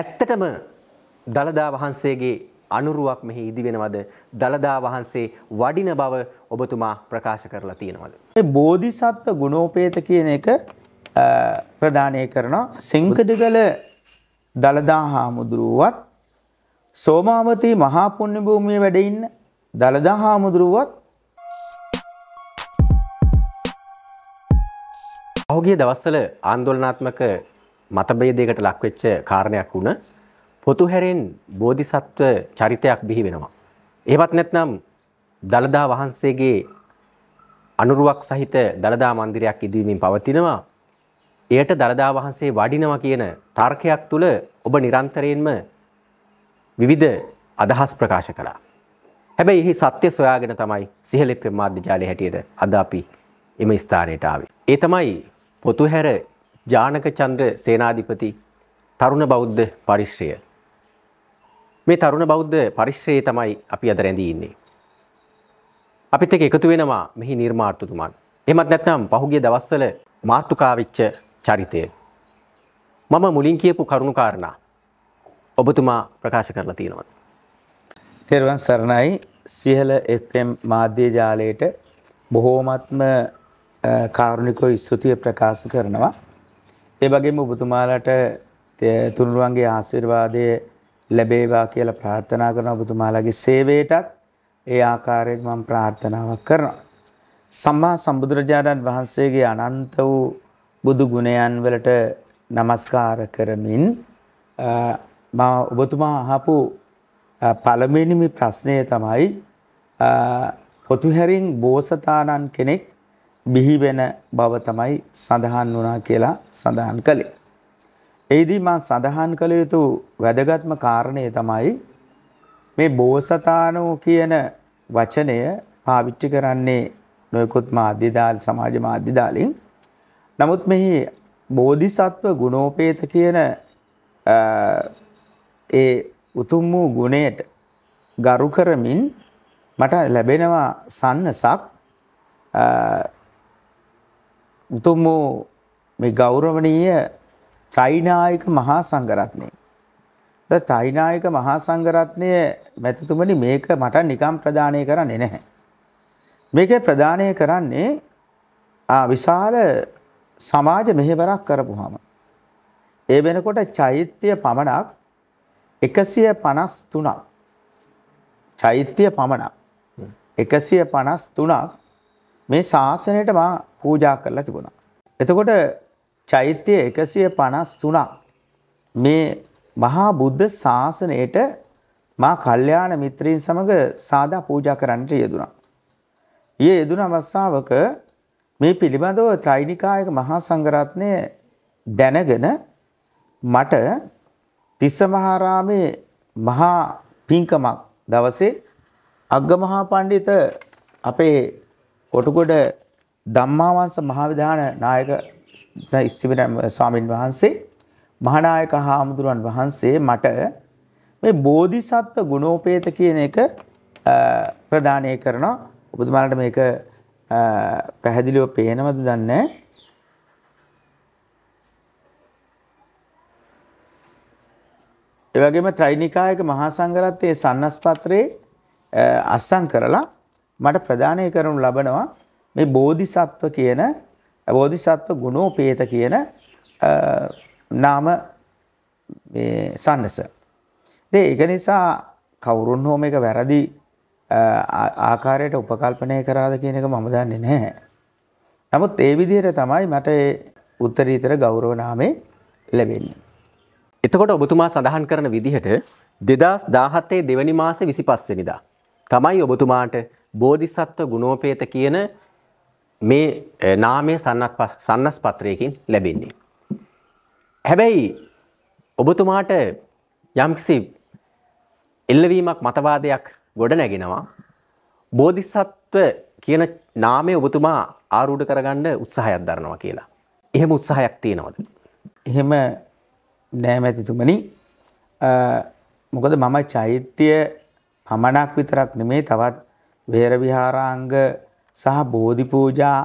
ඇත්තටම දළදා වහන්සේගේ අනුරුවක් මෙහි ඉදිවෙනවද දළදා වහන්සේ වඩින බව ඔබතුමා ප්‍රකාශ කරලා තියෙනවද. බෝධිසත්ව ගුණෝපේත කියන එක ප්‍රධානය කරනවා සංකඩගල දළදා හාමුදුරුවත් සෝමාවතී මහාපුුණ්‍ය භූමිය වැඩඉන්න දළදා හාමුදුරුවත් ඔහුගේ දවස්සල ආන්දොලනාත්මක මතභේදයකට ලක්වෙච්ච කාරණයක් වුණ පොතුහැරෙන් බෝධිසත්ව චරිතයක් බිහි වෙනවා. එහෙමත් නැත්නම් දලදා වහන්සේගේ අනුරුවක් සහිත දලදා මන්දිරයක් ඉදීමෙන් පවතිනවා. එයට දලදා වහන්සේ වඩිනවා කියන තර්කයක් තුළ ඔබ නිරන්තරයෙන්ම විවිධ අදහස් ප්‍රකාශ කළා. හැබැයි එහි සත්‍ය සොයාගෙන තමයි සිහලෙප්පෙන් මාධ්‍ය ජාලය හැටියට අද අපි එම ස්ථානයට ආවේ. ඒ තමයි පොතුහැර ජානක චන්ද්‍ර සේනාධිපති තරුණ බෞද්ධ පරිශ්‍රය. මේ තරුණ බෞද්ධ පරිශ්‍රයේ තමයි අපි අද රැඳී ඉන්නේ. අපිත් එක්ක එකතු වෙනවා මෙහි නිර්මාතෘතුමන්. එහෙමත් නැත්නම් පහුගිය දවස්වල මාතෘකාවෙච්ච චරිතය. මම මුලින් කියපු කරුණු කාරණා ඔබතුමා ප්‍රකාශ කරලා තියෙනවා. තෙරුවන් සරණයි සිහල FM මාධ්‍ය ජාලයට බොහෝමත්ම කාරුණිකව ස්තුතිය ප්‍රකාශ කරනවා. ඒ වගේම ඔබතුමාලට තුනුරුවන්ගේ ආශිර්වාදය ලැබේවා කියලා ප්‍රාර්ථනා කරන ඔබතුමාලගේ සේවයටත් ඒ ආකාරයෙන් මම ප්‍රාර්ථනාවක් කරනවා. සම්මා සම්බුදුරජාණන් වහන්සේගේ අනන්ත වූ බුදු ගුණයන් වලට নমස්කාර කරමින් මම ඔබතුමා අහපු පළවෙනිම ප්‍රශ්නය තමයි පොතුහැරින් බෝසතාණන් කෙනෙක් බිහි වෙන බව තමයි සඳහන් වුණා කියලා සඳහන් කළේ. එයිදී මා සඳහන් කළ යුතු වැදගත්ම කාරණය තමයි මේ බෝසතාණෝ කියන වචනය පාවිච්චි කරන්නේ නොයෙකුත් මාධ්‍යදාල් සමාජ මාධ්‍යදාලින්. නමුත් මෙහි බෝධිසත්ව ගුණෝපේත කියන ඒ උතුම් වූ ගුණයට ගරු කරමින් මට ලැබෙනවා සන්නසක් උතුම් වූ මේ ගෞරවනීය ත්‍රිනායක මහා සංඝරත්නය. ඒ ත්‍රිනායක මහා සංඝරත්නය මැතිතුමනි මේක මට නිකම් ප්‍රදානය කරන්නේ නැහැ. මේක ප්‍රදානය කරන්නේ ආ විශාල සමාජ මෙහෙවරක් කරපුවාම. ඒ වෙනකොට චෛත්‍ය පමණක් 153ක්. චෛත්‍ය පමණක් 153ක් මේ ශාසනයට මම පූජා කරලා තිබුණා. එතකොට චෛත්‍ය 153ක් මේ මහා බුද්ධ ශාසනයට මා කල්යාණ මිත්‍රයින් සමග සාදා පූජා කරන්නට යෙදුණා. ඊයේ යෙදුණ අවස්ථාවක මේ පිළිබඳව ත්‍රිනිකායක මහා සංඝරත්නය දැනගෙන මට තිස්සමහාරාමේ මහා පින්කමක් දවසේ අග්ගමහා පඬිත අපේ කොටුගොඩ ධම්මාවංශ මහවිධාන නායක ස්තිබිර ස්වාමින් වහන්සේ මහානායක හාමුදුරුවන් වහන්සේ මට මේ බෝධිසත්ව ගුණෝපේත කියන එක ප්‍රදානය කරනවා. ඔබතුමාලට මේක පැහැදිලිව පේනවද දන්නේ ඒ වගේම ත්‍රිනිකායක මහා සංඝරත්නයේ සන්නස්පත්‍රයේ අස්සම් කරලා මට ප්‍රදානය කරනු ලබනවා මේ බෝධිසත්ව කියන බෝධිසත්ව ගුණෝපේත කියන නාම සන්නස. දේ එක නිසා කවුරුන් හෝ මේක වැරදි ආකාරයට උපකල්පනය කරාද කියන එක මම දන්නේ නැහැ. නමුත් ඒ විදිහට තමයි මට උත්තරීතර ගෞරව නාමය ලැබෙන්නේ. එතකොට ඔබතුමා සඳහන් කරන විදිහට දෙදස් දාහත්තේ දෙවනි මාස විසි පස්සෙනිදා. තමයි ඔබතුමාට බෝධිසත්ව ගුණෝපේත කියන මේ නාමය සන්නස් පත්‍රයකින් ලැබෙන්නේ. හැබැයි ඔබතුමාට යම්කිසි එල්ලවීමක් මතවාදයක් ගොඩ නැගෙනවා බෝධිසත්ව කියන නාමය ඔබතුමා ආරූඪ කරගන්න උත්සාහයක් දරනවා කියලා. එහෙම උත්සාහයක් තියෙනවද? එහෙම නෑ මැතිතුමනි. මොකද මම චෛත්‍ය පමණක් විතරක් නෙමෙයි තවත් වේරවිහාරාංග සහ බෝධි පූජා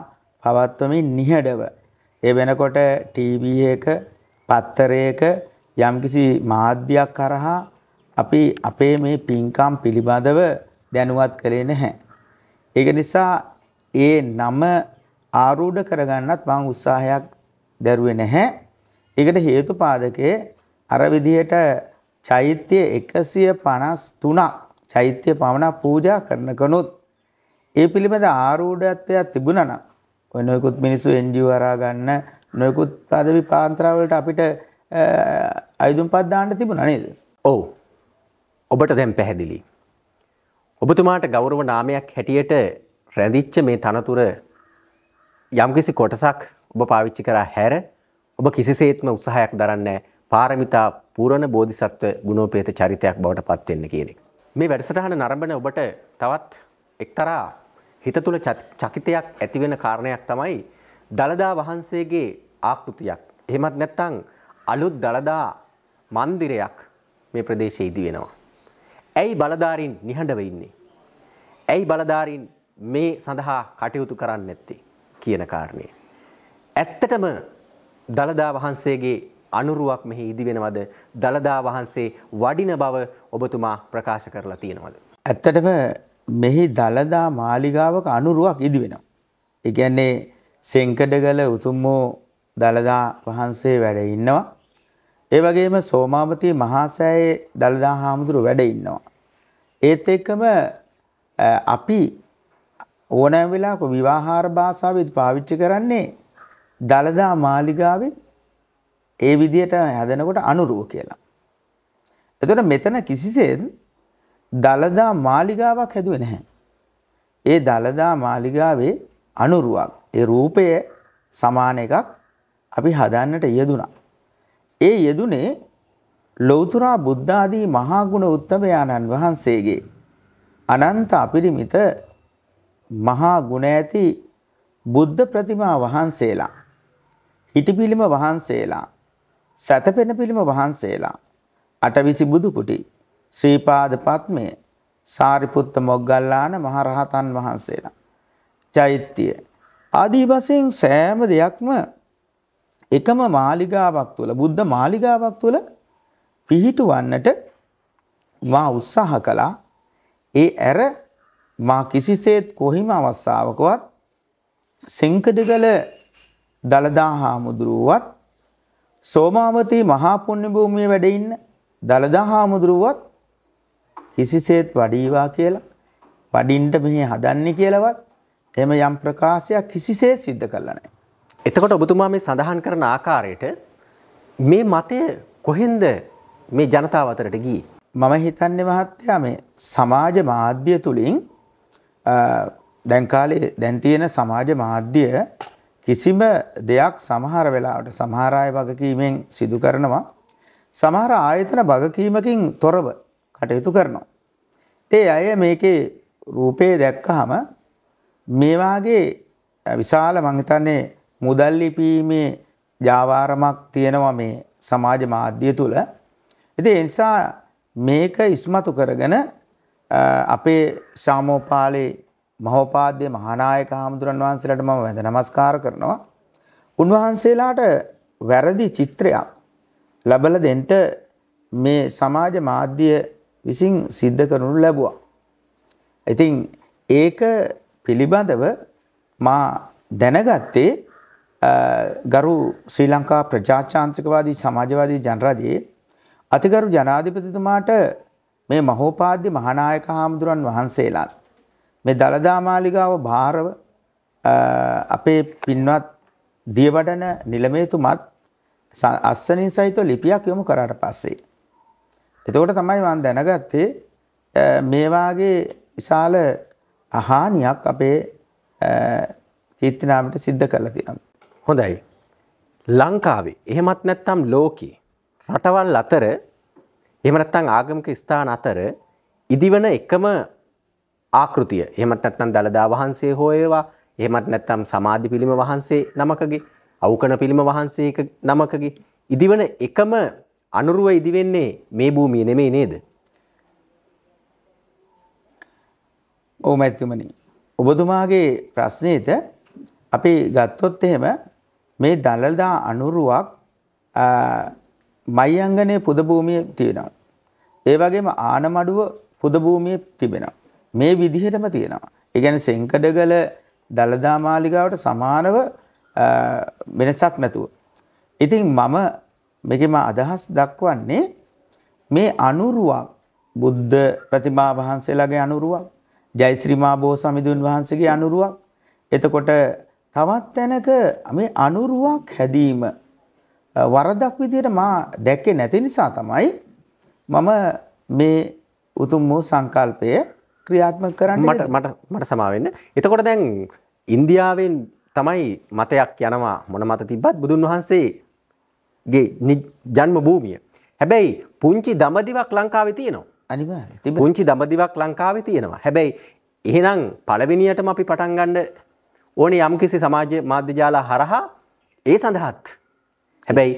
පවත්වමින් නිහඬව ඒ වෙනකොට ටීවී එක පත්තරයක යම්කිසි මාධ්‍යයක් කරහා අපි අපේ මේ පින්කම් පිළිබඳව දැනුවත් කරේ නැහැ. ඒක නිසා ඒ නම ආරූඪ කරගන්නත් මම උත්සාහයක් දැරුවේ නැහැ. ඒකට හේතු පාදකයේ අර විදිහට චෛත්‍ය 153ක් චෛත්‍ය පමණක් පූජා කරන කෙනුත් ඒ පිළිබඳ ආරූඪත්වයක් තිබුණා නම් ඔය නොයෙකුත් මිනිස්සු NGO අරා ගන්න නොයෙකුත් පදවි පාන්තරා වලට අපිට අයදුම්පත් දාන්න තිබුණා නේද? ඔව්. ඔබට දැන් පැහැදිලි. ඔබතුමාට ගෞරව නාමයක් හැටියට රැඳිච්ච මේ තනතුර යම්කිසි කොටසක් ඔබ පාවිච්චි කරා හැර ඔබ කිසිසේත්ම උත්සාහයක් දරන්නේ පාරමිතා පූර්ණ බෝධිසත්ව ගුණෝපේත චරිතයක් බවට පත් වෙන්න කියන එක. මේ වැඩසටහන නරඹන ඔබට තවත් එක්තරා හිත තුළ චකිතයක් ඇතිවෙන කාරණයක් තමයි දළදා වහන්සේගේ ආකෘතියක්. එහෙමත් නැත්තං අලුත් දළදා මන්දිරයක් මේ ප්‍රදේශයේ ඉදි වෙනවා. ඇයි බලධාරීන් නිහඬව ඉන්නේ? ඇයි බලධාරීන් මේ සඳහා කටයුතු කරන්නේ නැත්තේ කියන කාරණය. ඇත්තටම දළදා වහන්සේගේ අනුරුවක් මෙහි ඉදි වෙනවද දළදා වහන්සේ වඩින බව ඔබතුමා ප්‍රකාශ කරලා තියෙනවද. ඇත්තටම මෙහි දළදා මාලිගාවක අනුරුවක් ඉදි වෙනවා. එකන්නේ සංකඩගල උතුම්මෝ දළදා වහන්සේ වැඩ ඉන්නවා. ඒ වගේම සෝමාවතී මහාසෑයේ දළදා හාමුදුරු වැඩ ඉන්නවා. ඒත් එක්කම අපි ඕනෑ වෙලාක විවාහාර භාෂාවත් පාවිච්චි කරන්නේ දළදා මාලිගාවේ ඒ විදිහට හැදෙනකොට අනුරුව කියලා. එතකොට මෙතන කිසිසේත් දලදා මාලිගාවක් හැදුවේ නැහැ. ඒ දලදා මාලිගාවේ අනුරුවක් ඒ රූපය සමාන එකක් අපි හදන්නට යෙදුනා. ඒ යෙදුනේ ලෞතුරා බුද්ධ ආදී මහා ගුණ උත්තමයාණන් වහන්සේගේ අනන්ත අපරිමිත මහා ගුණ ඇති බුද්ධ ප්‍රතිමා වහන්සේලා හිටිපිලිම වහන්සේලා සැතපෙන පිළිම වහන්සේලා අටවිසි බුදුකුටි ශ්‍රීපාද පත්මය සාරිපුත්ත මොග්ගල්ලාන මහරහතන් වහන්සේලා චෛත්‍ය ආදී වශයෙන් සෑම දෙයක්ම එකම මාලිගාවක් තුළ බුද්ධ මාලිගාවක් තුළ පිහිටුවන්නට මා උත්සාහ කළා ඒ ඇර මා කිසිසේත් කොහිම අවස්ථාවකවත් සංකඩගල දලදා හාමුදුරුවත් සෝමාවතී මහා පුණ්‍ය භූමියේ වැඩ ඉන්න දලදා හාමුදුරුවත් කිසිසේත් වඩීවා කියලා වඩින්න මෙහි හදන්නේ කියලාවත් එහෙම යම් ප්‍රකාශයක් කිසිසේත් सिद्ध කරලා නැහැ. එතකොට ඔබතුමා මේ සඳහන් කරන ආකාරයට මේ මතය කොහෙන්ද මේ ජනතාව අතරට ගියේ? මම හිතන්නේ මහත්තයා මේ සමාජ මාධ්‍ය තුලින් දැන් කාලේ දැන් තියෙන සමාජ මාධ්‍ය කිසිම දෙයක් සමහර වෙලාවට සමහර අය වගකීමෙන් සිදු කරනවා සමහර ආයතන වගකීමකින් තොරව කටයුතු කරනවා. ඒ අය මේකේ රූපේ දැක්කහම මේ වාගේ විශාල මං හිතන්නේ මුදල් ලිපීමේ ජාවාරමක් තියෙනවා මේ සමාජ මාධ්‍ය තුල. ඉතින් ඒ නිසා මේක ඉස්මතු කරගෙන අපේ ශාමෝපාලේ මහෝපාද්‍ය මහානායක හාමුදුරන් වහන්සේලාට මම වැඳ නමස්කාර කරනවා. උන්වහන්සේලාට වැරදි චිත්‍රයක් ලබල දෙන්න මේ සමාජ මාධ්‍ය විසින් සිද්ධ කරනු ලැබුවා. ඉතින් ඒක පිළිබඳව මා දැනගත්තේ ගරු ශ්‍රී ලංකා ප්‍රජාචාන්ත්‍රිකවාදී සමාජවාදී ජනරජයේ අතිගරු ජනාධිපතිතුමාට මේ මහෝපාද්‍ය මහානායක හාමුදුරන් වහන්සේලාත් මේ දළදා මාලිගාව භාරව අපේ පින්වත් දියවඩන නිලමේතුමත් අස්සනින් සහිත ලිපියක් යොමු කරාට පස්සේ. එතකොට තමයි මම දැනගත්තේ මේ වාගේ විශාල අහානියක් අපේ කීර්තිනාමයට සිද්ධ කරලා තියෙනවා. හොඳයි. ලංකාවේ එහෙමත් නැත්නම් ලෝකේ රටවල් අතර එහෙම නැත්නම් ආගමික ස්ථාන අතර ඉදිවන එකම ආකෘතිය. එහෙමත් නැත්නම් දලදා වහන්සේ හෝ ඒවා, එහෙමත් නැත්නම් සමාධි පිළිම වහන්සේ නමකගේ, අවුකන පිළිම වහන්සේ නමකගේ ඉදිවන එකම අනුරුව ඉදිවෙන්නේ මේ භූමිය නෙමෙයි නේද? ඔව් මෛත්‍රීමනි. ඔබතුමාගේ ප්‍රශ්නෙට අපි ගත්තොත් එහෙම මේ දලදා අනුරුවක් මයංගනේ පුද භූමියේ තියෙනවා. ඒ වගේම ආනමඩුව පුද භූමියේ තිබෙනවා. මේ විදිහටම තියෙනවා. ඒ කියන්නේ සෙන්කඩගල දලදා මාලිගාවට සමානව වෙනසක් නැතුව. ඉතින් මම මේකෙම අදහස් දක්වන්නේ මේ අනුරුවක් බුද්ධ ප්‍රතිමා වහන්සේලාගේ අනුරුවක් ජයශ්‍රී මා බෝසමිඳුන් වහන්සේගේ අනුරුවක් එතකොට තවත් තැනක මේ අනුරුවක් හැදීම වරදක් විදියට මා දැක්කේ නැති නිසා තමයි මම මේ උතුම් වූ සංකල්පය ක්‍රියාත්ම කරන්න මට මට මට සමාවෙන්න එතකොට දැන් ඉන්දියාවෙන් තමයි මතයක් යනවා මොන මත තිබත් බුදුන් වහන්සේගේ ජන්ම භූමිය හැබැයි පුංචි දමදිවක් ලංකාවේ තියෙනවා අනිවාර්ය පුංචි දමදිවක් ලංකාවේ තියෙනවා හැබැයි එහෙනම් පළවෙනියටම අපි පටන් ගන්න ඕනේ යම්කිසි සමාජ මාධ්‍ය ජාලා හරහා ඒ සඳහාත් හැබැයි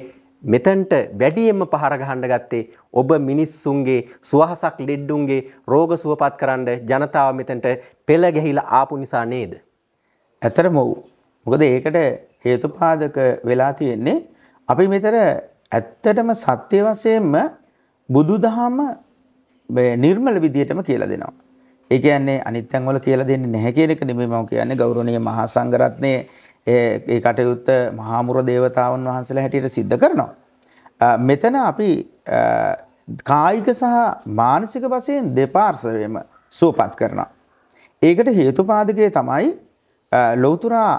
මෙතැන්ට වැඩියෙන්ම පහර ගහන්න ගත්තේ ඔබ මිනිස්සුන්ගේ සුවහසක් ලෙඩ්ඩුන්ගේ රෝග සුවපත් කරන්න ජනතාව මෙතැන්ට පෙළ ගැහිලා ආපු නිසා නේද. ඇතරම වූ. මොකද ඒකට හේතුපාදක වෙලා තියෙන්නේ. අපි මෙතර ඇත්තටම සත්‍ය වසයෙන්ම බුදුදහම නිර්මල විදිහටම කියලා දෙනවා. ඒ කියන්නේ අනිත් තැන්වල කියලා දෙන්නේ නැහැ කියන එක නෙමෙයි මම කියන්නේ ගෞරවනීය මහා සංඝරත්නයේ ඒ කටයුත්ත මහාමුර දේවතාවන් වහන්සේලා හැටියට සිද්ධ කරනවා. මෙතන අපි කායික සහ මානසික වශයෙන් දෙපාර්ශවයම සුවපත් කරනවා. ඒකට හේතුපාදකය තමයි ලෞතුරා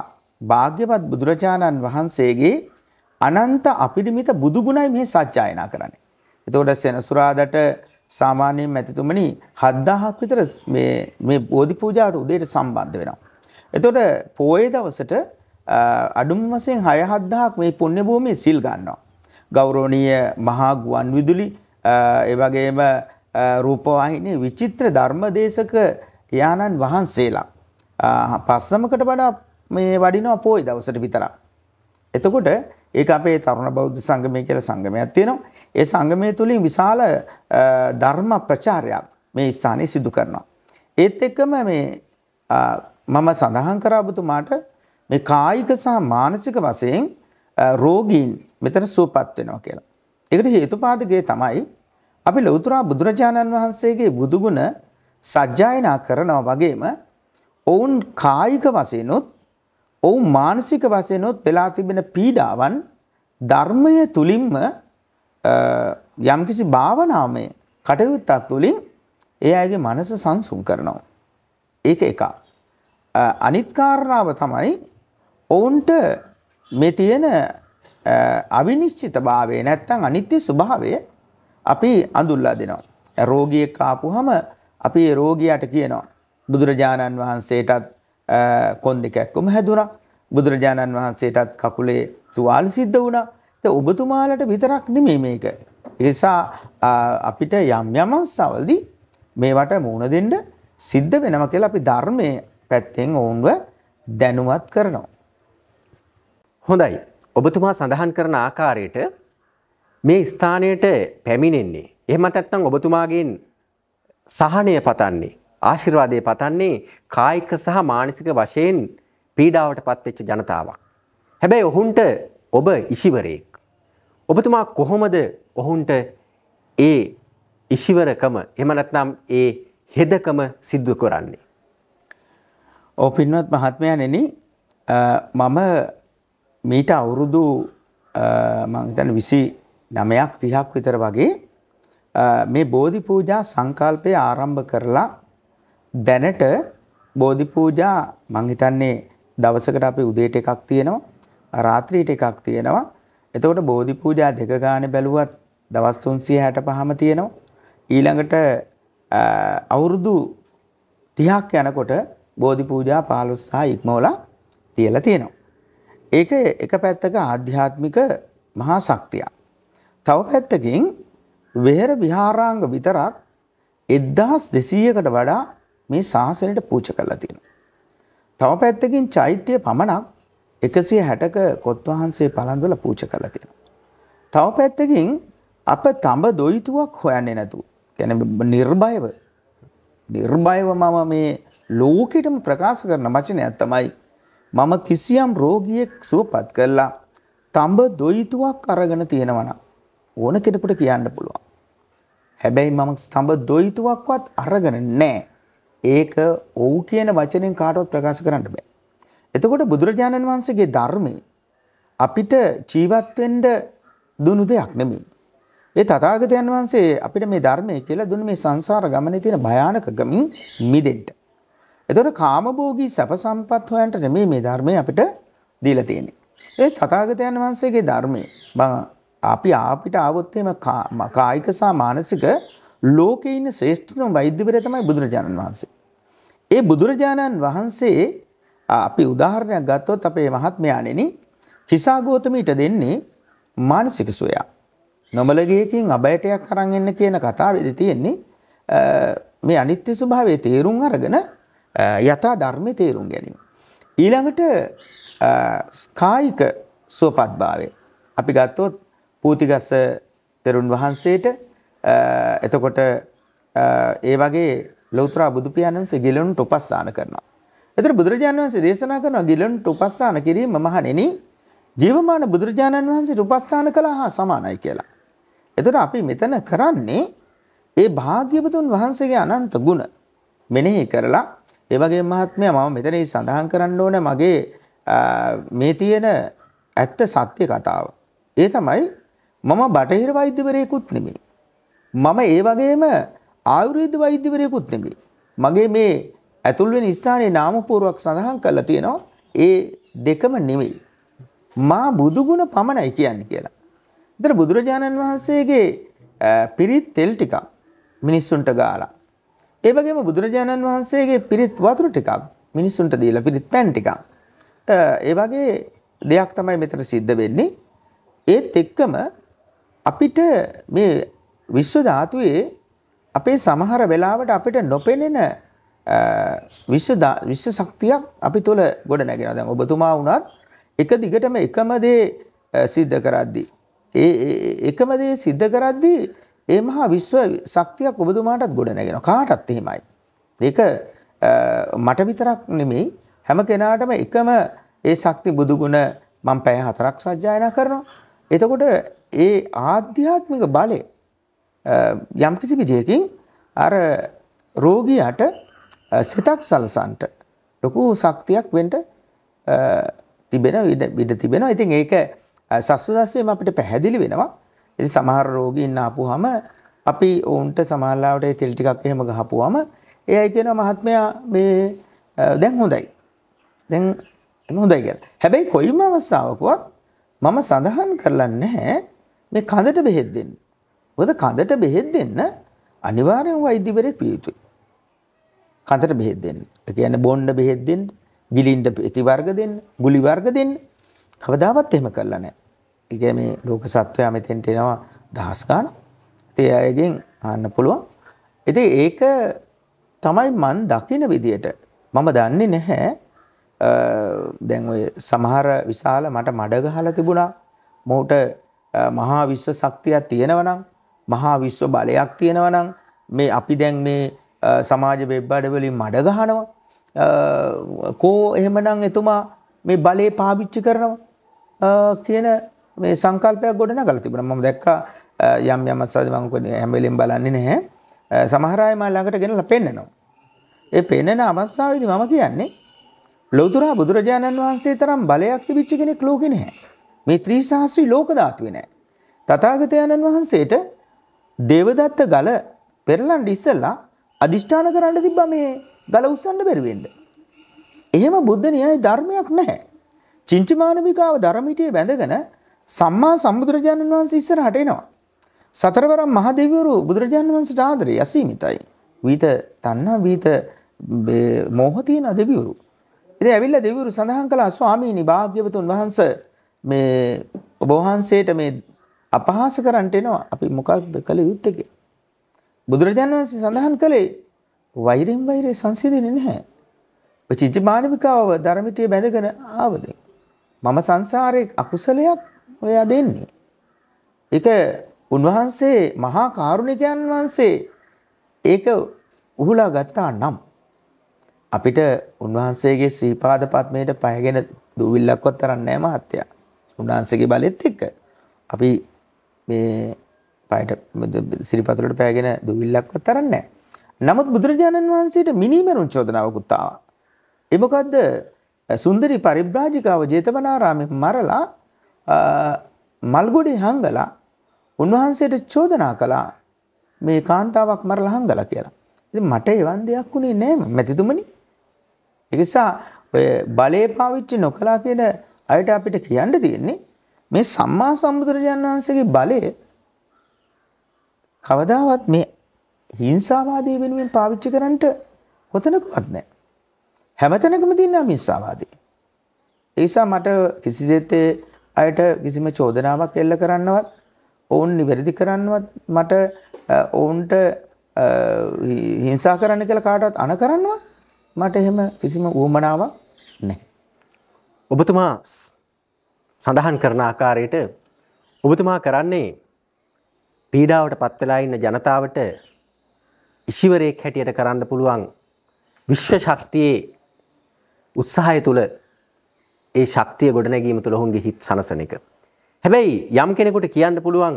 භාග්‍යවත් බුදුරජාණන් වහන්සේගේ අනන්ත අපිරිමිත බුදු ගුණයි මේ සත්‍යයනා කරන්නේ. එතකොට සෙනසුරාදට සාමාන්‍යයෙන් මැතිතුමනි 7000ක් විතර මේ මේ බෝධි පූජාවට උදේට සම්බන්ධ වෙනවා. එතකොට පොයේ දවසට අඩුම වශයෙන් 6-7000ක් මේ පුණ්‍ය භූමියේ සිල් ගන්නවා. ගෞරවනීය මහා ගුවන් විදුලි ඒ වගේම රූපවාහිනී විචිත්‍ර ධර්මදේශක යානන් වහන්සේලා පස්සමකට වඩා මේ වඩිනවා පොයි දවසට විතරක්. එතකොට ඒක අපේ තරුණ බෞද්ධ සංගමය කියලා සංගමයක් තියෙනවා. ඒ සංගමය තුලින් විශාල ධර්ම ප්‍රචාරයක් මේ ස්ථානයේ සිදු කරනවා. ඒත් එක්කම මේ මම සඳහන් කරා ඔබතුමාට මේ කායික සහ මානසික වශයෙන් රෝගීන් මෙතන සුවපත් වෙනවා කියලා. ඒකට හේතුපාදකයේ තමයි අපි ලෞතර බුදුරජාණන් වහන්සේගේ බුදුගුණ සජ්ජායනා කරනවා වගේම ඔවුන් කායික වශයෙන්ොත් ඔවුන් මානසික වශයෙන්ොත් වෙලා තිබෙන පීඩාවන් ධර්මය තුලින්ම යම්කිසි භාවනාමය කටයුත්තක් තුලින් ඒ අයගේ මනස සංසුන් කරනවා. ඒක එකක්. අනිත් කාරණාව තමයි ඔවුන්ට මේ තියෙන අවිනිශ්චිතභාවය නැත්තම් අනිත්‍ය ස්වභාවය අපි අඳුල්ලා දෙනවා. රෝගියෙක් ආපුහම අපි ඒ රෝගියාට කියනවා බුදුරජාණන් වහන්සේටත් කොන් දෙකක්ම හැදුණා. බුදුරජාණන් වහන්සේටත් කකුලේ තුවාල සිද්ධ වුණා. ඒ ඔබතුමාලට විතරක් නෙමෙයි මේක. ඒ නිසා අපිට යම් යම් අවස්ථාවලදී මේවට මුණ දෙන්න සිද්ධ වෙනවා කියලා අපි ධර්මයේ පැත්තෙන් ඔවුන්ව දැනුවත් කරනවා. හොඳයි ඔබතුමා සඳහන් කරන ආකාරයට මේ ස්ථානයට පැමිණෙන්නේ එහෙමත් ඇත්නම් ඔබතුමාගෙන් සහනය පතන්නේ ආශිර්වාදය පතන්නේ කායික සහ මානසික වශයෙන් පීඩාවට පත්වෙච්ච ජනතාවක්. හැබැයි ඔහුන්ට ඔබ ඉසිවරයෙක්. ඔබතුමා කොහොමද ඔහුන්ට ඒ ඉසිවරකම එමනත්නම් ඒ හෙදකම සිද්ධ කරන්නේ. ඕ පින්වත් මහත්මයනෙන මම මීට අවුරුදු මංතන විසි නමයක් තිහක් විතර වගේ මේ බෝධි පූජා සංකල්පය ආරම්භ කරලා දැනට බෝධි පූජා මංහිතන්නේ දවසකට අපි උදේට එකක් තියෙනවා රාත්‍රීට එකක් තියෙනවා එතකොට බෝධි පූජා දෙක ගානේ බැලුවත් දවස් 365ම තියෙනවා ඊළඟට අවුරුදු 30ක් යනකොට බෝධි පූජා 15 සහ ඉක්මවලා තියලා තියෙනවා ඒක එක පැත්තක ආධ්‍යාත්මික මහා ශක්තියක්. තව පැත්තකින් වෙහෙර විහාරාංග විතරක් 1200කට වඩා මේ ශාසනයට පූජ කරලා තියෙනවා. තව පැත්තකින් චෛත්‍ය පමණක් 160ක කොත් වහන්සේ පළඳවලා පූජ කරලා තියෙනවා. තව පැත්තකින් අප තඹ දොයිතුවක් හොයන්නේ නැතුව, කියන්නේ නිර්භයව නිර්භයව මම මේ ලෝකෙටම ප්‍රකාශ කරන වචනයක් තමයි මම කිසියම් රෝගියෙක් සුවපත් කරලා තඹ දොයිතුවක් අරගෙන තියෙනවනම් ඕන කෙනෙකුට කියන්න පුළුවන්. හැබැයි මම තඹ දොයිතුවක්වත් අරගෙන නැහැ. ඒක ඔව් කියන වචනෙන් කාටවත් ප්‍රකාශ කරන්න බෑ. එතකොට බුදුරජාණන් වහන්සේගේ ධර්මයේ අපිට ජීවත් වෙන්න දුනු දෙයක් නෙමෙයි. ඒ තථාගතයන් වහන්සේ අපිට මේ ධර්මය කියලා දුන්න මේ සංසාර ගමනේ තියෙන භයානක ගමින් මිදෙන්න. එතකොට කාමභෝගී සැප සම්පත් හොයන්ට නෙමෙයි මේ ධර්මය අපිට දීලා තියෙන්නේ. ඒ සතාගතයන් වහන්සේගේ ධර්මයේ බං අපි අපිට ආවොත් එහෙම කායික සහ මානසික ලෝකේ ඉන්න ශ්‍රේෂ්ඨම වෛද්‍යවරයා තමයි බුදුරජාණන් වහන්සේ. ඒ බුදුරජාණන් වහන්සේ අපි උදාහරණයක් ගත්තොත් අපේ මහත්මයාණෙනි කිසాగෝතමීට දෙන්නේ මානසික සෝයා. නොමලගියකින් අබයටයක් අරන් එන්න කියන කතාවේදී තියෙන්නේ මේ අනිත්‍ය ස්වභාවයේ තේරුම් අරගෙන යථා ධර්මය තේරුම් ගැනීම. ඊළඟට කායික සුවපත්භාවය. අපි ගත්තොත් පූතිගස්ස තෙරුන් වහන්සේට එතකොට ඒ වගේ ලෞතර බුදු පියාණන්සේ ගිලනුට උපස්ථාන කරනවා. එතන බුදුරජාණන් වහන්සේ දේශනා කරනවා ගිලනුට උපස්ථාන කිරීම මහණෙනි ජීවමාන බුදුරජාණන් වහන්සේට උපස්ථාන කළා හා සමානයි කියලා. එතන අපි මෙතන කරන්නේ ඒ භාග්‍යවතුන් වහන්සේගේ අනන්ත ගුණ මෙනෙහි කරලා ඒ වගේ මහත්මයා මම මෙතන සඳහන් කරන්න ඕන මගේ මේ තියෙන ඇත්ත සත්‍ය කතාව. ඒ තමයි මම බටහිර වෛද්‍යවරයෙකුත් නෙමෙයි. මම ඒ වගේම ආයුර්වේද වෛද්‍යවරයෙකුත් නෙමෙයි. මගේ මේ ඇතුල් වෙන ස්ථානයේ නාම පූර්වක් සඳහන් කරලා තියෙනවා. ඒ දෙකම නෙමෙයි. මා බුදුගුණ පමණයි කියන්නේ කියලා. ඉතින් බුදුරජාණන් වහන්සේගේ පිරිත් තෙල් ටිකක් මිනිස්සුන්ට ගාලා ඒ වගේම බුදුරජාණන් වහන්සේගේ පිරිත් වතුර ටිකක් මිනිස්සුන්ට දීලා පිරිත් පැන් ටිකක්. ඒ වගේ දෙයක් තමයි මෙතන සිද්ධ වෙන්නේ. ඒත් එක්කම අපිට මේ විශ්ව ධාතුවේ අපේ සමහර වෙලාවට අපිට නොපෙනෙන විශ්ව විශ්ව ශක්තියක් අපි තුල ගොඩ නැගෙනවා. දැන් ඔබතුමා වුණත් එක දිගටම එකම දේ සිද්ධ කරද්දී ඒ එකම දේ සිද්ධ කරද්දී ඒ මහා විශ්ව ශක්තියක් ඔබතුමාටත් ගොඩනැගෙන කාටත් එහෙමයි. ඒක මට විතරක් නෙමෙයි හැම කෙනාටම එකම ඒ ශක්ති බුදුගුණ මම පැය හතරක් සජ්ජායනා කරනවා. එතකොට ඒ ආධ්‍යාත්මික බලය යම්කිසි විජයකින් අර රෝගියාට සිතක් සලසන්ට ලොකු ශක්තියක් වෙන්න තිබෙන විඩ තිබෙනවා. ඉතින් ඒක සස්වදස්යෙන් අපිට පැහැදිලි වෙනවා. ඉතින් සමහර රෝගීන් ආපුවාම අපි ඔවුන්ට සමාල්ලාවට ඒ තෙල් ටිකක් එහෙම ගහපුවාම එයයි කියනවා මහත්මයා මේ දැන් හොඳයි. දැන් එම හොඳයි කියලා. හැබැයි කොයිම අවස්ථාවකවත් මම සඳහන් කරලා නැහැ මේ කඳට බෙහෙත් දෙන්න. මොකද කඳට බෙහෙත් දෙන්න අනිවාර්යෙන් වෛද්‍යවරයෙක් පිය යුතුයි. කඳට බෙහෙත් දෙන්න. ඒ කියන්නේ බොණ්ඩ බෙහෙත් දෙන්න, ගිලින්ඩ ප්‍රතිවර්ග දෙන්න, ගුලි වර්ග දෙන්න. කවදාවත් එහෙම කරලා නැහැ. ඒ කියන්නේ ලෝක සත්වයා මෙතෙන්ට එනවා දහස් ගාණක්. ඉතින් අයගෙන් අහන්න පුළුවන්. ඉතින් ඒක තමයි මන් දකින විදියට මම දන්නේ නැහැ දැන් ඔය සමහර විශාල මට මඩ ගහලා තිබුණා මොහුට මහා විශ්ව ශක්තියක් තියෙනවනම් මහා විශ්ව බලයක් තියෙනවනම් මේ අපි දැන් මේ සමාජ වෙබ්බඩ වලින් මඩ ගහනවා කෝ එහෙමනම් එතුමා මේ බලේ පාවිච්චි කරනවා කියන මේ සංකල්පයක් ගොඩනගලා තිබුණා. මම දැක්කා යම් යම් අස්සාදි මම හැම වෙලෙම බලන්නේ නැහැ. සමහර අය මා ළඟට ගෙනලා පෙන්නනවා. ඒ පෙන්නන අවස්ථාවේදී මම කියන්නේ ලෞතර බුදුරජාණන් වහන්සේ තරම් බලයක් තිබිච්ච කෙනෙක් ලෝකේ නැහැ. මේ ත්‍රිසහස්‍රී ලෝක ධාතුවේ නැහැ. තථාගතයන්න් වහන්සේට දේවදත්ත ගල පෙරලන්න ඉස්සෙල්ලා අදිෂ්ඨාන කරන්න තිබ්බා මේ ගල උස්සන්න බැරි වෙන්න. එහෙම බුද්ධ න්‍යාය ධර්මයක් නැහැ. චින්චමානවිකාව ධර්මිතේ බැඳගෙන සම්මා සම්බුදුරජාණන් වහන්සේ ඉස්සරහට එනවා. සතරවරම් මහදෙවිවරු බුදුරජාණන් වහන්සේට ආදරේ අසීමිතයි. විත තණ්හා විත මෝහ තියෙන දෙවිවරු. ඉතින් ඇවිල්ලා දෙවිවරු සඳහන් කළා ස්වාමීනි භාග්‍යවතුන් වහන්සේ මේ ඔබ වහන්සේට මේ අපහාස කරන්නට එනවා. අපි මොකක්ද කළ යුත්තේ කියලා. බුදුරජාණන් වහන්සේ සඳහන් කළේ වෛරෙන් වෛරේ සංසිඳෙන්නේ නැහැ. චිජ්ජ මානවිකාව ධර්මිතය බැඳගෙන ආවද. මම සංසාරයේ අකුසලයක් ඔයා දෙන්නේ. එක උන්වහන්සේ මහා කාරුණිකයන් වහන්සේ ඒක උහුලා ගත්තා නම් අපිට උන්වහන්සේගේ ශ්‍රීපාද පත්මයට පයගෙන දූවිල්ලක්වත් තරන්න නෑ මහත්තයා. උන්වහන්සේගේ බලෙත් එක්ක අපි මේ පයට සිරිපතුලට පෑගෙන දූවිල්ලක්වත් තරන්න නෑ. නමුත් බුදුරජාණන් වහන්සේට මිනිමරුන් චෝදනාවකුත් ආවා. ඒ මොකද්ද? සුන්දරි පරිබ්‍රාජිකාව ජේතවනාරාමේ මරලා මල්ගොඩේ හංගලා උන්වහන්සේට චෝදනා කළා මේ කාන්තාවක් මරලා හංගලා කියලා. ඉතින් මට එවන් දෙයක් උනේ නෑ මැතිතුමනි. ඒ නිසා ඔය බලේ පාවිච්චි නොකලා කියන අයට අපිට කියන්න තියෙන්නේ මේ සම්මා සම්බුදුරජාණන් වහන්සේගේ බලය කවදාවත් මේ හිංසාවාදී වෙනුවෙන් පාවිච්චි කරන්නට කොතනකවත් නැහැ. හැමතැනකම තියෙනවා හිංසාවාදී. ඒ නිසා මට කිසිසේත් අයට කිසිම චෝදනාවක් එල්ල කරන්නවත් ඔවුන් නිවැරදි කරන්නවත් මට ඔවුන්ට හිංසා කරන්න කියලා කාටවත් අන කරන්නවත් මට එහෙම කිසිම ඌමනාවක් නැහැ. ඔබතුමා සඳහන් කරන ආකාරයට ඔබතුමා කරන්නේ පීඩාවට පත්වෙලා ඉන්න ජනතාවට ඉශිවරයෙක් හැටියට කරන්න පුළුවන් විශ්ව ශක්තියේ උත්සාහය තුළ ඒ ශක්තිය ගොඩනැගීම තුළ ඔවුන්ගේ හිත් සනසන එක. හැබැයි යම් කෙනෙකුට කියන්න පුළුවන්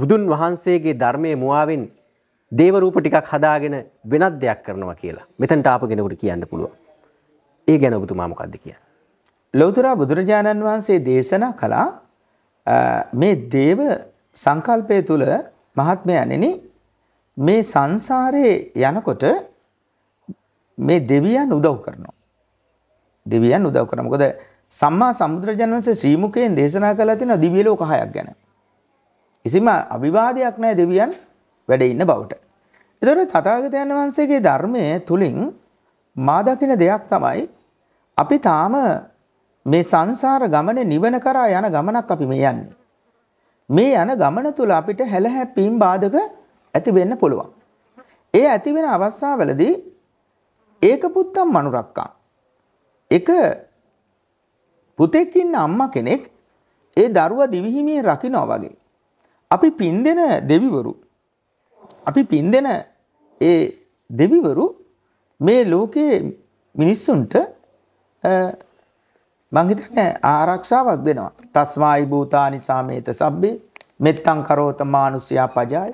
බුදුන් වහන්සේගේ ධර්මයේ මුවාවෙන් දේවරූප ටිකක් හදාගෙන වෙනත් දෙයක් කරනවා කියලා. මෙතනට ආපු කෙනෙකුට කියන්න පුළුවන්. ඒ ගැන ඔබතුමා මොකද්ද කියන්නේ? ලෞතර බුදුරජාණන් වහන්සේ දේශනා කළා මේ දේව සංකල්පය තුල මහත්මයන්ෙනි මේ සංසාරේ යනකොට මේ දෙවියන් උදව් කරනවා. දෙවියන් උදව් කරනවා. මොකද සම්මා සම්බුදුරජාණන් වහන්සේ ශ්‍රී මුකයෙන් දේශනා කළා තියෙනවා දිව්‍ය ලෝක හයක් ගැන. කිසිම අවිවාදයක් නැහැ දෙවියන් වැඩ ඉන්න බවට. ඒතකොට තථාගතයන් වහන්සේගේ ධර්මයේ තුලින් මා දකින දෙයක් තමයි අපි තාම මේ සංසාර ගමනේ නිවන කරා යන ගමනක් අපි මේ යන්නේ. මේ යන ගමන තුල අපිට හැලහැප්පීම් බාධක ඇති වෙන්න පුළුවන්. ඒ ඇති වෙන අවස්ථාවවලදී ඒක පුත්තම් මනුරක්කා. එක පුතෙක් ඉන්න අම්මා කෙනෙක් ඒ දරුවා දිවිහිමියෙන් රකිනවා වගේ. අපි පින් දෙන දෙවිවරු අපි පින් දෙන ඒ දෙවිවරු මේ ලෝකයේ මිනිස්සුන්ට මංහිතන ආරක්ෂාවක් දෙනවා. තස්මායි භූතානි සාමේත සබ්බේ මෙත්තං කරෝත මානුස්යා පජාය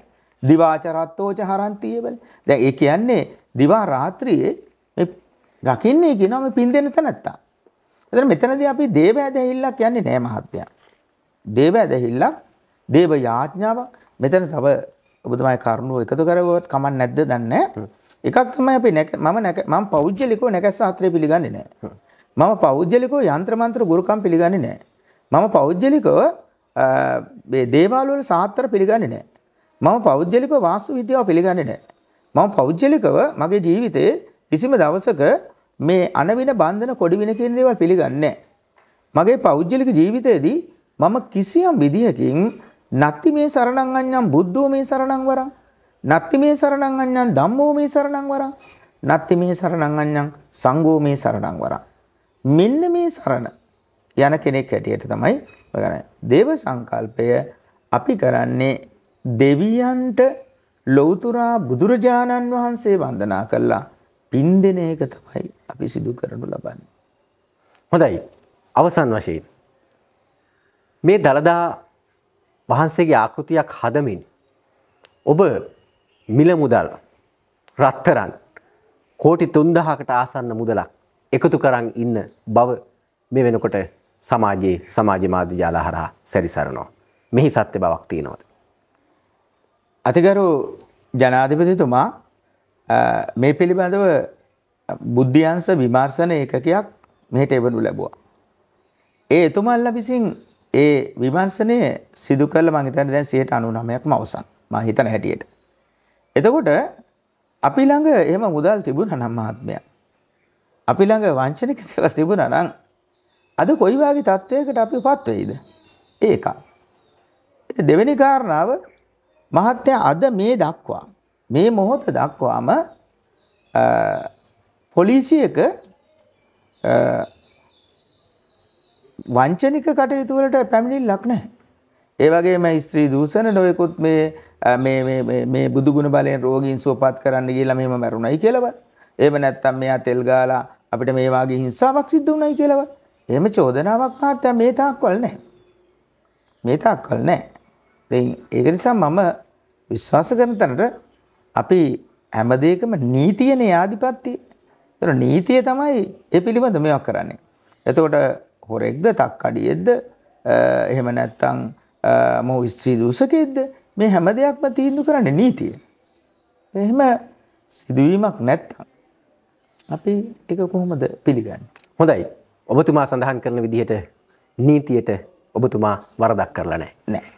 දිවාචරත්තෝච හරන්තියවල. දැන් ඒ කියන්නේ දිවා රාත්‍රියේ රකින්නේ කියනවා මේ පින් දෙන තැනත්තා. එතන මෙතනදී අපි දේව ඇදහිල්ලක් කියන්නේ නෑ මහත්තයා. දේව ඇදහිල්ලක් දේව යාඥාවක් මෙතන තව ඔබතුමාගේ කරුණුව එකතු කරවවත් කමක් නැද්ද දන්නේ එකක් තමයි අපි මම මම පෞද්ගලිකව නැකස් සාත්‍රය පිළිගන්නේ නෑ. මම පෞද්ගලිකව යంత్ర මන්ත්‍ර ගුරුකම් පිළිගන්නේ නෑ. මම පෞද්ගලිකව මේ දේවාල වල සාත්‍ර පිළිගන්නේ නෑ. මම පෞද්ගලිකව වාස්තු විද්‍යාව පිළිගන්නේ නැහැ. මම පෞද්ගලිකව මගේ ජීවිතයේ කිසිම දවසක මේ අනවින බන්ධන කොඩිවින කියන දේවල් පිළිගන්නේ මගේ පෞද්ගලික ජීවිතයේදී මම කිසියම් විදිහකින් නත්ති මේ සරණං අඤ්ඤං බුද්ධෝ මේ සරණං වරං නත්ති මේ සරණං අඤ්ඤං ධම්මෝ මේ සරණං වරං නත්ති මේ සරණං අඤ්ඤං සංඝෝ මේ සරණං වරං මෙන්න මේ සරණ යන කෙනෙක් හැටියට තමයි කරන්නේ දේව සංකල්පය අපි කරන්නේ දෙවියන්ට ලෞතුරා බුදුරජාණන් වහන්සේ වන්දනා කළා පින් දෙන එක තමයි අපි සිදු කරනු ලබන්නේ. හොඳයි. අවසන් වශයෙන් මේ දළදා වහන්සේගේ ආකෘතියක් හදමින් ඔබ මිල මුදල් රත්තරන් කෝටි 3000කට ආසන්න මුදලක් එකතු කරන් ඉන්න බව මේ වෙනකොට සමාජයේ සමාජ මාධ්‍ය ජාල හරහා සැරිසරනවා. මෙහි සත්‍ය බවක් තියෙනවද? අතිගරු ජනාධිපතිතුමා මේ පිළිබඳව බුද්ධියංශ විමර්ශන ඒකකයක් මෙහෙට එවනු ලැබුවා. ඒ එතුමන්ලා විසින් ඒ විමර්ශනය සිදු කරලා මම හිතන්නේ දැන් 99%ක්ම අවසන්. මම හිතන හැටියට. එතකොට අපි ළඟ එහෙම මුදල් තිබුණා නම් මහත්මයා. අපි ළඟ වංචනික දේවල් තිබුණා නම් අද කොයි වගේ තත්වයකට අපිපත් වෙයිද? ඒක. දෙවෙනි කාරණාව මහත්මයා අද මේ දක්වා මේ මොහොත දක්වාම පොලිසියක වංචනික කටයුතු වලට පැමිණිල්ලක් නැහැ. ඒ වගේම ස්ත්‍රී දූෂණ නොයෙකුත් මේ මේ මේ මේ බුදුගුණ බලයෙන් රෝගීන් සුවපත් කරන්න කියලා මෙහෙම මැරුණයි කියලාවත්. එහෙම නැත්නම් මෙයා තෙල් ගාලා අපිට මේ වාගේ හිංසාවක් සිද්ධ වුණයි කියලාවත්. එහෙම චෝදනාවක් තාත්තා මේ තාක්කල් නැහැ. මේ තාක්කල් නැහැ. ඉතින් ඒක නිසා මම විශ්වාස කරන තැනට අපි හැමදේකම නීතියන යාධිපත්තිය තර නීතිය තමයි එ පිළිබඳ මෙයක් කරන්නේ. එතකොට හොරෙක්ද තක් අඩියෙද්ද එහෙම නැත්තං මෝ ස්ත්‍රී දූසකෙද්ද මේ හැම දෙයක්ම තීන්දු කරන්න නීතිය. එහෙම සිදුවීමක් නැත්තං. අපි එක කොහොමද පිළිගන්න. හොඳයි ඔබතුමා සඳහන් කරන විදිහට නීතියට ඔබතුමා වරදක් කරලනෑ නෑ.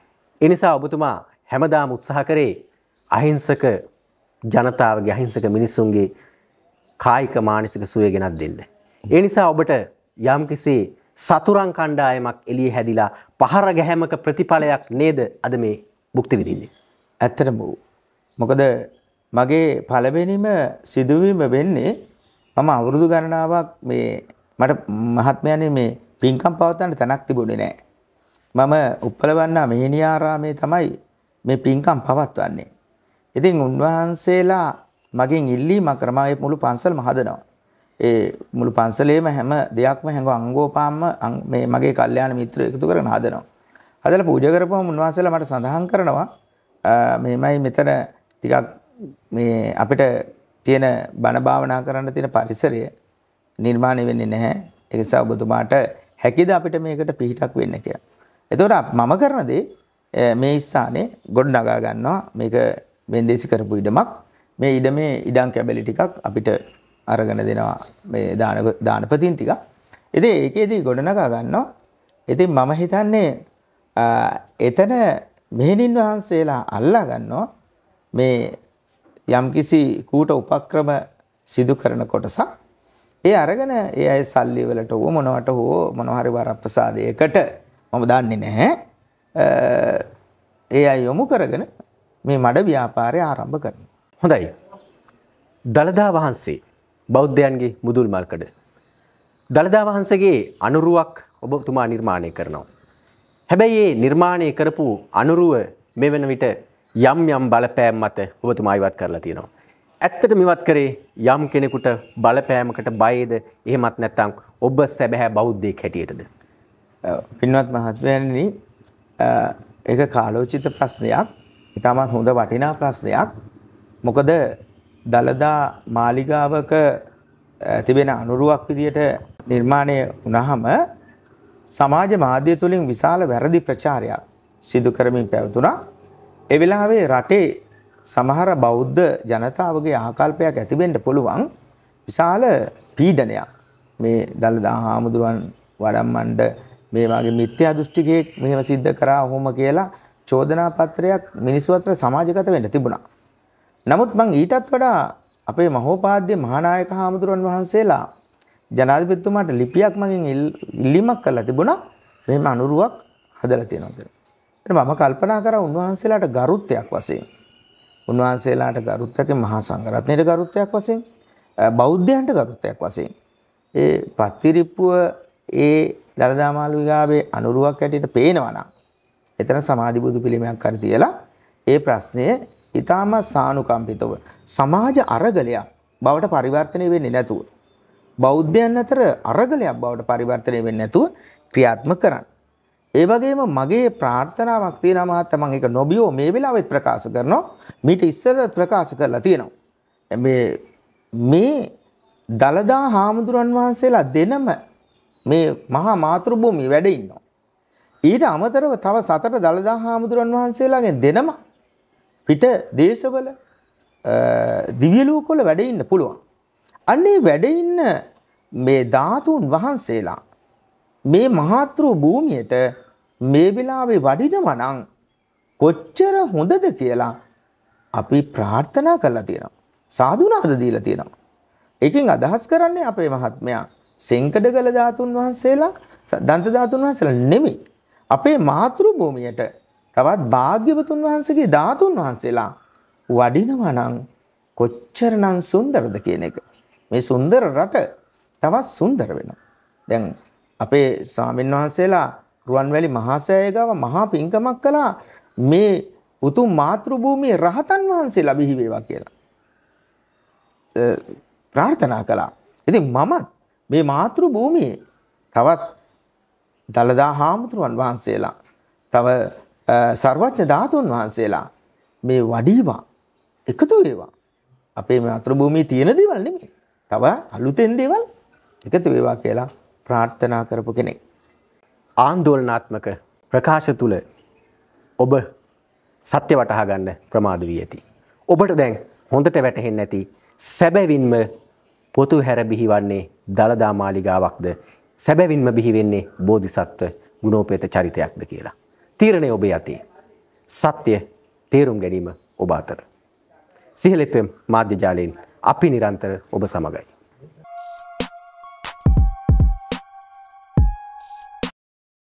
එනිසා ඔබතුමා හැමදාම උත්සාහ කරේ අහිංසක ජනතාවගේ අහිංසක මිනිස්සුන්ගේ කායික මානසික සුවය ගෙනත් දෙන්න. ඒ නිසා ඔබට යම් කිසි සතුරන් කණ්ඩායමක් එළිය හැදිලා පහර ගැහැමක ප්‍රතිඵලයක් නේද අද මේ භුක්ති විඳින්නේ. ඇත්තටම මොකද මගේ පළවෙනිම සිදුවීම වෙන්නේ මම අවුරුදු ගණනාවක් මේ මට මහත්මයනේ මේ පින්කම් පවත්වන්න තැනක් තිබුණේ නැහැ. මම උප්පලවන්නා මෙහෙණියාරාමේ තමයි මේ පින්කම් පවත්වන්නේ. ඉතින් උන්වහන්සේලා මගෙන් ඉල්ලීමක් කරමා මුළු පන්සලම හදනවා. ඒ මුළු පන්සලේම හැම දෙයක්ම හැඟ අංගෝපාම්ම මේ මගේ කල්යාණ මිත්‍රය එකතු කරගෙන හදනවා. හදලා පූජා කරපුවම උන්වහන්සේලා මට සඳහන් කරනවා මෙහෙමයි මෙතන ටිකක් මේ අපිට තියෙන බණ භාවනා කරන්න තියෙන පරිසරය නිර්මාණය වෙන්නේ නැහැ. ඒ නිසා ඔබතුමාට හැකිද අපිට මේකට පිහිටක් වෙන්න කියලා. එතකොට මම කරන දේ මේ ස්ථානේ ගොඩනගා ගන්නවා. මේක වෙන්දේසි කරපු ඉඩමක් මේ ඉඩමේ ඉඩම් කැබලි ටිකක් අපිට අරගෙන දෙනවා මේ දාන දානපතින් ටිකක්. ඉතින් ඒකේදී ගොඩනගා ගන්නවා. ඉතින් මම හිතන්නේ එතන මෙහෙණින් වහන්සේලා අල්ලා ගන්නවා මේ යම්කිසි කූට උපක්‍රම සිදු කරන කොටසක් ඒ අරගෙන ඒ අය සල්ලි වලට හෝ මොනවට හෝ මොන හරි වරප්‍රසාදයකට මම දන්නේ නැහැ. ඒ අය යොමු කරගෙන මේ මඩ ව්‍යාපාරය ආරම්භ කරන. හොඳයි. දළදා වහන්සේ බෞද්ධයන්ගේ මුදුල් මල්කඩ. දළදා වහන්සගේ අනුරුවක් ඔබතුමා නිර්මාණය කරනවා. හැබැයි ඒ නිර්මාණය කරපු අනුරුව මෙ වෙන විට යම් යම් බලපෑම් මත ඔබතුමා ඉවත් කරලා තියෙනවා. ඇත්තට මිවත් කරේ යම් කෙනෙකුට බලපෑමකට බයද එහෙමත් නැත්තම් ඔබ සැබැහැ බෞද්ධයෙක් හැටියටද පින්වත් මහත්මයනි ඒක කාලෝචිත ප්‍රශ්නයක් ඉතාමත් හොඳ වටිනා ප්‍රශ්නයක්. මොකද දලදා මාලිගාවක තිබෙන අනුරුවක් විදියට නිර්මාණය වුණාම සමාජ මාධ්‍ය තුලින් විශාල වැරදි ප්‍රචාරයක් සිදු කරමින් පැවතුණා. ඒ වෙලාවේ රටේ සමහර බෞද්ධ ජනතාවගේ ආකල්පයක් ඇති වෙන්න පුළුවන් විශාල පීඩනයක්. මේ දලදා හාමුදුරුවන් වඩම්මණ්ඩ මේ වගේ මිත්‍යා දෘෂ්ටිකයෙක් මෙහෙම සිද්ධ කරා ඔහොම කියලා චෝදනා පත්‍රයක් මිනිස්සු අතර සමාජගත වෙන්න තිබුණා. නමුත් මං ඊටත් වඩා අපේ මහෝපාද්‍ය මහානායක හාමුදුරුවන් වහන්සේලා ජනාධිපතිතුමාට ලිපියක් මගෙන් ඉල්ලීමක් කරලා තිබුණා. මෙහෙම අනුරුවක් හදලා තියෙනවා කියලා. මම කල්පනා කරා උන්වහන්සේලාට ගරුත්වයක් වශයෙන් උන්වහන්සේලාට ගරුත්වයක මහා සංඝරත්නයට ගරුත්වයක් වශයෙන් බෞද්ධයන්ට ගරුත්වයක් වශයෙන් ඒ පත්තිරිප්පුව ඒ දළදා මාලිගාවේ අනුරුවක් ඇටියට පේනවා නම් එතන සමාධි බුදු පිළිමයක් කර තියලා ඒ ප්‍රශ්නය ඊටාම සානුකම්පිතව සමාජ අරගලයක් බවට පරිවර්තනය වෙන්නේ නැතුව බෞද්ධයන් අතර අරගලයක් බවට පරිවර්තනය වෙන්නේ නැතුව ක්‍රියාත්මක කරන්න. ඒ වගේම මගේ ප්‍රාර්ථනාවක් තියෙනවා මහත්තයා මම ඒක නොබියෝ මේ වෙලාවෙත් ප්‍රකාශ කරනවා මීට ඉස්සර ප්‍රකාශ කරලා තියෙනවා මේ මේ දලදා හාමුදුරන් වහන්සේලා දෙනම මේ මහා මාතෘ භූමියේ වැඩ ඉන්නවා ඊට අමතරව තව සතර දළදා හාමුදුරන් වහන්සේලාගෙන් දෙනම පිට දේශවල දිවියලූකොල වැඩඉන්න පුළුවන්. අන්නේ වැඩඉන්න මේ ධාතුන් වහන්සේලා මේ මහාතෘ භූමියට මේ වෙලාවේ වඩිනම නම් කොච්චර හොඳද කියලා අපි ප්‍රාර්ථනා කරලා තියෙනවා. සාදුනාද දීලා තියෙනවා. ඒකෙන් අදහස් කරන්නේ අපේ මහත්මයා සෙන්කඩගල ධාතුන් වහන්සේලා දන්ත ධාතුන් වහන්සේලා නෙමෙයි. අපේ මාතෘ භූමියට තවත් භාග්‍යවතුන් වහන්සේගේ ධාතුන් වහන්සේලා වඩිනවා නම් කොච්චරනම් සුන්දරද කියන එක. මේ සුන්දර රට තවත් සුන්දර වෙනවා. දැන් අපේ ස්වාමීන් වහන්සේලා රුවන්වැලි මහා සෑයගාව මහා පිංකමක් කළා මේ උතුම් මාතෘ භූමියේ රහතන් වහන්සේලා බිහි වේවා කියලා. ප්‍රාර්ථනා කළා. ඉතින් මමත් මේ මාතෘ භූමියේ තවත් දලදා හාමුදුරුවන් වහන්සේලා තව ਸਰවඥ ධාතුන් වහන්සේලා මේ වඩීවා එකතු වේවා අපේ මේ අතුරු භූමියේ තියෙන දේවල් නෙමෙයි තව අලුතෙන් දේවල් එකතු වේවා කියලා ප්‍රාර්ථනා කරපු කෙනෙක් ආන්දෝලනාත්මක ප්‍රකාශ තුල ඔබ සත්‍ය වටහා ගන්න ප්‍රමාද වී ඇති ඔබට දැන් හොඳට වැටහෙන්නේ නැති සැබවින්ම පොතු හැර බිහිවන්නේ දලදා මාලිගාවක්ද සැබැවින්ම බිහිවෙන්නේ බෝධිසත්ව ගුණෝපේත චරිතයක්ද කියලා. තීරණය ඔබේ අතේ. සත්‍ය තේරුම් ගැනීම ඔබ අතර. සිහලෙෆම් මාධ්‍ය ජාලයෙන් අපි නිරන්තර ඔබ සමගයි.